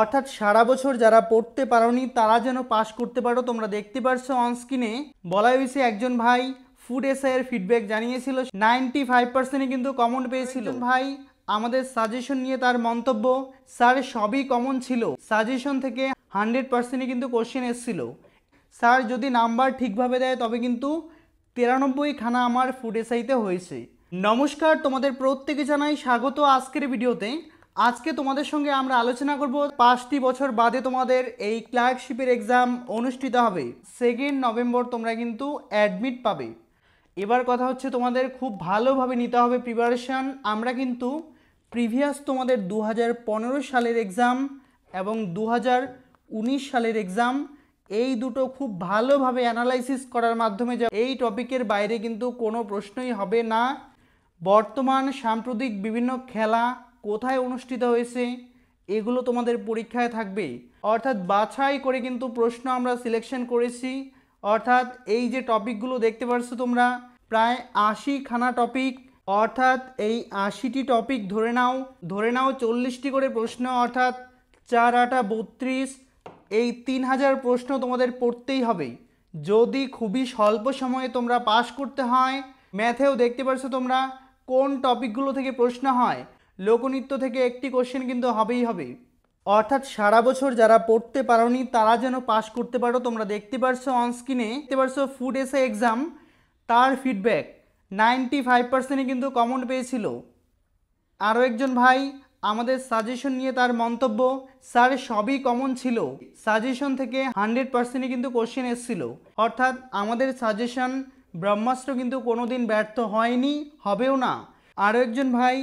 অর্থাৎ সারা বছর যারা পড়তে পারোনি তারা যেন পাশ করতে পারো তোমরা দেখতে পারছো অনস্ক্রিনে বলা হয়েছে একজন ভাই ফুড এসআইয়ের ফিডব্যাক জানিয়েছিল নাইনটি ফাইভ পার্সেন্টই কিন্তু কমন পেয়েছিল ভাই আমাদের সাজেশন নিয়ে তার মন্তব্য স্যার সবই কমন ছিল সাজেশন থেকে হান্ড্রেড পার্সেন্টই কিন্তু কোশ্চেন এসছিল স্যার যদি নাম্বার ঠিকভাবে দেয় তবে কিন্তু তিরানব্বই খানা আমার ফুড এসআইতে হয়েছে নমস্কার তোমাদের প্রত্যেকে জানাই স্বাগত আজকের ভিডিওতে আজকে তোমাদের সঙ্গে আমরা আলোচনা করব পাঁচটি বছর বাদে তোমাদের এই ক্লার্কশিপের এক্সাম অনুষ্ঠিত হবে সেকেন্ড নভেম্বর তোমরা কিন্তু অ্যাডমিট পাবে এবার কথা হচ্ছে তোমাদের খুব ভালোভাবে নিতে হবে প্রিপারেশান আমরা কিন্তু প্রিভিয়াস তোমাদের দু সালের এক্সাম এবং দু সালের এক্সাম এই দুটো খুব ভালোভাবে অ্যানালাইসিস করার মাধ্যমে যা এই টপিকের বাইরে কিন্তু কোনো প্রশ্নই হবে না বর্তমান সাম্প্রতিক বিভিন্ন খেলা কোথায় অনুষ্ঠিত হয়েছে এগুলো তোমাদের পরীক্ষায় থাকবে অর্থাৎ বাছাই করে কিন্তু প্রশ্ন আমরা সিলেকশন করেছি অর্থাৎ এই যে টপিকগুলো দেখতে পাচ্ছ তোমরা প্রায় আশি খানা টপিক অর্থাৎ এই আশিটি টপিক ধরে নাও ধরে নাও চল্লিশটি করে প্রশ্ন অর্থাৎ চার আটা বত্রিশ এই তিন হাজার প্রশ্ন তোমাদের পড়তেই হবে যদি খুবই স্বল্প সময়ে তোমরা পাশ করতে হয় ম্যাথেও দেখতে পাচ্ছ তোমরা কোন টপিকগুলো থেকে প্রশ্ন হয় লোকনৃত্য থেকে একটি কোশ্চেন কিন্তু হবেই হবে অর্থাৎ সারা বছর যারা পড়তে পারোনি তারা যেন পাস করতে পারো তোমরা দেখতে পারছো অনস্ক্রিনে দেখতে পারছো ফুড এসে এক্সাম তার ফিডব্যাক নাইনটি ফাইভ পার্সেন্টই কিন্তু কমন পেয়েছিল আরও একজন ভাই আমাদের সাজেশন নিয়ে তার মন্তব্য স্যার সবই কমন ছিল সাজেশন থেকে হান্ড্রেড পার্সেন্টই কিন্তু কোশ্চেন এসেছিল অর্থাৎ আমাদের সাজেশন ব্রহ্মাস্ত্র কিন্তু কোনোদিন ব্যর্থ হয়নি হবেও না আরও একজন ভাই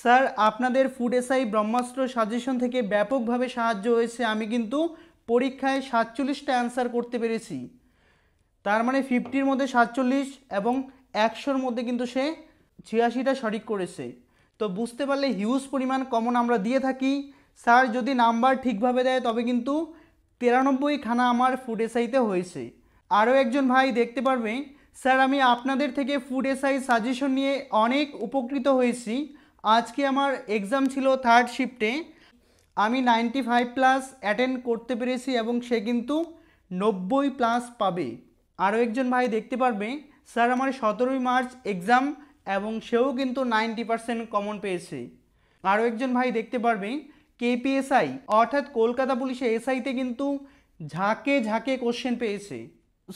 স্যার আপনাদের ফুড এসআই ব্রহ্মাস্ত্র সাজেশন থেকে ব্যাপকভাবে সাহায্য হয়েছে আমি কিন্তু পরীক্ষায় সাতচল্লিশটা অ্যান্সার করতে পেরেছি তার মানে ফিফটির মধ্যে সাতচল্লিশ এবং একশোর মধ্যে কিন্তু সে ছিয়াশিটা সঠিক করেছে তো বুঝতে পারলে হিউজ পরিমাণ কমন আমরা দিয়ে থাকি স্যার যদি নাম্বার ঠিকভাবে দেয় তবে কিন্তু তিরানব্বই খানা আমার ফুড এসআইতে হয়েছে আরও একজন ভাই দেখতে পারবে স্যার আমি আপনাদের থেকে ফুড এসআই সাজেশন নিয়ে অনেক উপকৃত হয়েছি আজকে আমার এক্সাম ছিল থার্ড শিফটে আমি নাইনটি ফাইভ প্লাস অ্যাটেন্ড করতে পেরেছি এবং সে কিন্তু নব্বই প্লাস পাবে আরও একজন ভাই দেখতে পারবে স্যার আমার সতেরোই মার্চ এক্সাম এবং সেও কিন্তু নাইনটি পার্সেন্ট কমন পেয়েছে আরও একজন ভাই দেখতে পারবে কেপিএসআই অর্থাৎ কলকাতা পুলিশে এসআইতে কিন্তু ঝাঁকে ঝাঁকে কোশ্চেন পেয়েছে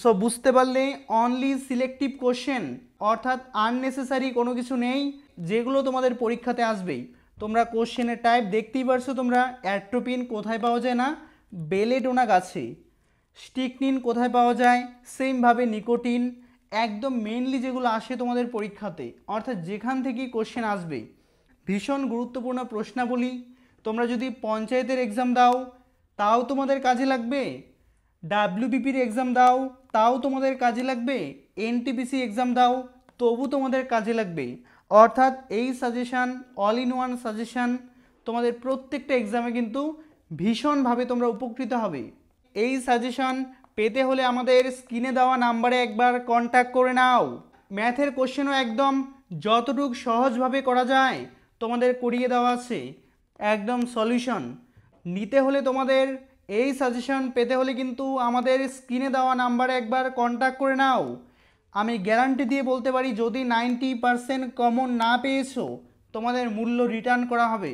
সো বুঝতে পারলে অনলি সিলেক্টিভ কোশ্চেন অর্থাৎ আননেসেসারি কোনো কিছু নেই যেগুলো তোমাদের পরীক্ষাতে আসবেই তোমরা কোশ্চেনের টাইপ দেখতেই পারছো তোমরা অ্যাট্রোপিন কোথায় পাওয়া যায় না বেলেডোনা গাছে স্টিকনিন কোথায় পাওয়া যায় সেমভাবে নিকোটিন একদম মেনলি যেগুলো আসে তোমাদের পরীক্ষাতে অর্থাৎ যেখান থেকেই কোশ্চেন আসবে ভীষণ গুরুত্বপূর্ণ প্রশ্নাবলী তোমরা যদি পঞ্চায়েতের এক্সাম দাও তাও তোমাদের কাজে লাগবে ডাব্লিউবিপির এক্সাম দাও তাও তোমাদের কাজে লাগবে এনটিপিসি এক্সাম দাও তবু তোমাদের কাজে লাগবে অর্থাৎ এই suggestion all in one suggestion তোমাদের প্রত্যেকটা এক্সামে কিন্তু ভীষণভাবে তোমরা উপকৃত হবে এই সাজেশান পেতে হলে আমাদের স্ক্রিনে দেওয়া নাম্বারে একবার কন্ট্যাক্ট করে নাও ম্যাথের কোশ্চেনও একদম যতটুক সহজভাবে করা যায় তোমাদের করিয়ে দেওয়া আছে একদম সলিউশন নিতে হলে তোমাদের এই সাজেশন পেতে হলে কিন্তু আমাদের স্ক্রিনে দেওয়া নাম্বারে একবার কন্ট্যাক্ট করে নাও আমি গ্যারান্টি দিয়ে বলতে পারি যদি নাইনটি পারসেন্ট কমন না পেয়েছো তোমাদের মূল্য রিটার্ন করা হবে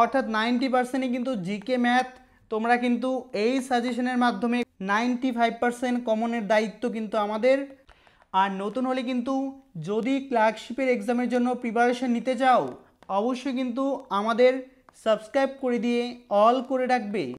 অর্থাৎ নাইনটি পারসেন্টই কিন্তু জিকে ম্যাথ তোমরা কিন্তু এই সাজেশনের মাধ্যমে নাইনটি ফাইভ পারসেন্ট কমনের দায়িত্ব কিন্তু আমাদের আর নতুন হলে কিন্তু যদি ক্লার্কশিপের এক্সামের জন্য প্রিপারেশন নিতে চাও অবশ্যই কিন্তু আমাদের সাবস্ক্রাইব করে দিয়ে অল করে রাখবে